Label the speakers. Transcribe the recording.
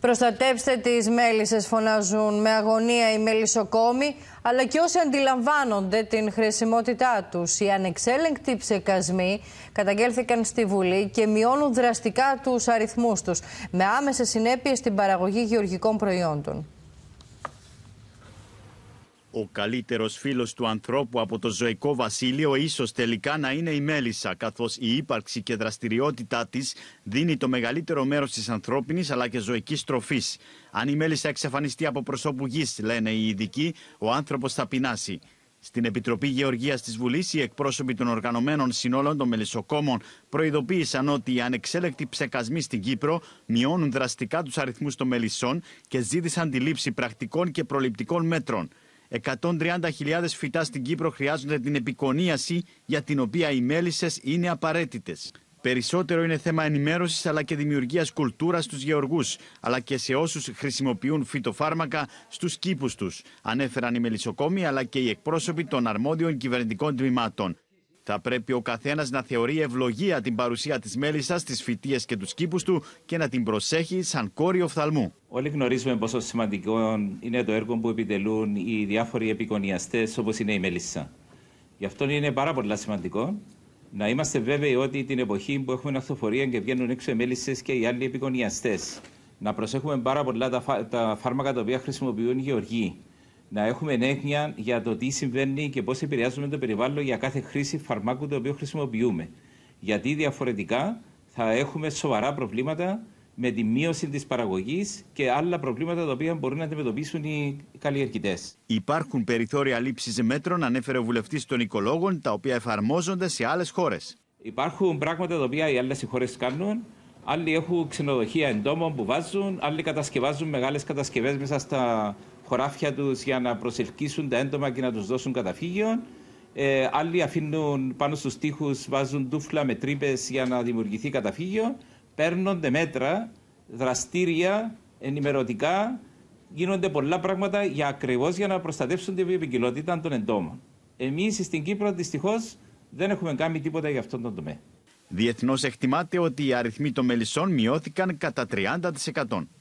Speaker 1: Προστατέψτε τις μέλισσες, φωνάζουν με αγωνία οι μελισσοκόμοι, αλλά και όσοι αντιλαμβάνονται την χρησιμότητά τους. Οι ανεξέλεγκτοι ψεκασμοί καταγγέλθηκαν στη Βουλή και μειώνουν δραστικά τους αριθμούς τους, με άμεσες συνέπειες στην παραγωγή γεωργικών προϊόντων.
Speaker 2: Ο καλύτερος φίλος του ανθρώπου από το ζωικό βασίλειο ίσως τελικά να είναι η μέλισσα, καθώς η ύπαρξη και δραστηριότητά της δίνει το μεγαλύτερο μέρος της ανθρώπινης αλλά και ζωικής τροφής. Αν η μέλισσα εξαφανιστεί από προσώπου γης, λένε οι ειδικοί, ο άνθρωπος θα πεινάσει. Στην Επιτροπή Γεωργίας της Βουλής, οι εκπρόσωποι των οργανωμένων συνόλων των μελισσοκόμων προειδοποίησαν ότι οι ανεξέλεκτοι ψεκασμοί στην Κύπρο μειώνουν δραστικά τους αριθμούς των μελισσών και ζήτησαν τη λήψη πρακτικών και προληπτικών μέτρων. 130.000 φυτά στην Κύπρο χρειάζονται την επικονίαση για την οποία οι μέλισσες είναι απαραίτητες. Περισσότερο είναι θέμα ενημέρωσης αλλά και δημιουργίας κουλτούρας στους γεωργούς, αλλά και σε όσους χρησιμοποιούν φυτοφάρμακα στους κήπους τους, ανέφεραν οι μελισσοκόμοι αλλά και οι εκπρόσωποι των αρμόδιων κυβερνητικών τμήματων. Θα πρέπει ο καθένας να θεωρεί ευλογία την παρουσία της μέλισσας στις φυτίε και τους κήπους του και να την προσέχει σαν κόρη οφθαλμού.
Speaker 3: Όλοι γνωρίζουμε πόσο σημαντικό είναι το έργο που επιτελούν οι διάφοροι επικονιαστές όπως είναι η μέλισσα. Γι' αυτό είναι πάρα πολύ σημαντικό να είμαστε βέβαιοι ότι την εποχή που έχουμε αυτοφορία και βγαίνουν έξω οι μέλισσες και οι άλλοι επικονιαστές, να προσέχουμε πάρα πολλά τα, φά τα φάρμακα τα οποία χρησιμοποιούν οι γεωργοί να έχουμε ενέχεια για το τι συμβαίνει και πώς επηρεάζουμε το περιβάλλον για κάθε χρήση φαρμάκου το οποίο χρησιμοποιούμε. Γιατί διαφορετικά θα έχουμε σοβαρά προβλήματα με τη μείωση της παραγωγής και άλλα προβλήματα τα οποία μπορούν να αντιμετωπίσουν οι καλλιεργητές. Υπάρχουν
Speaker 2: περιθώρια λήψης μέτρων, ανέφερε ο βουλευτής των οικολόγων, τα οποία εφαρμόζονται σε άλλες χώρες.
Speaker 3: Υπάρχουν πράγματα τα οποία οι άλλες χώρες κάνουν, άλλοι έχουν ξενοδοχεία εντόμων που βάζουν, άλλοι κατασκευάζουν μεγάλες κατασκευές μέσα στα χωράφια τους για να προσελκύσουν τα έντομα και να τους δώσουν καταφύγιο. Ε, άλλοι αφήνουν πάνω στους τοίχου, βάζουν τούφλα με τρύπες για να δημιουργηθεί καταφύγιο. Παίρνονται μέτρα, δραστήρια, ενημερωτικά. Γίνονται πολλά πράγματα για ακριβώς για να προστατεύσουν την βιοποικιλότητα των εντόμων. Εμείς στην Κύπρο δυστυχώς δεν έχουμε κάνει τίποτα για αυτόν
Speaker 2: τον τομέα. Διεθνώς εκτιμάται ότι οι αριθμοί των μελισσών μειώθηκαν κατά 30%.